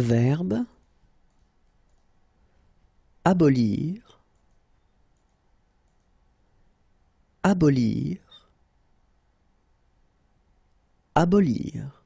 Verbe abolir abolir abolir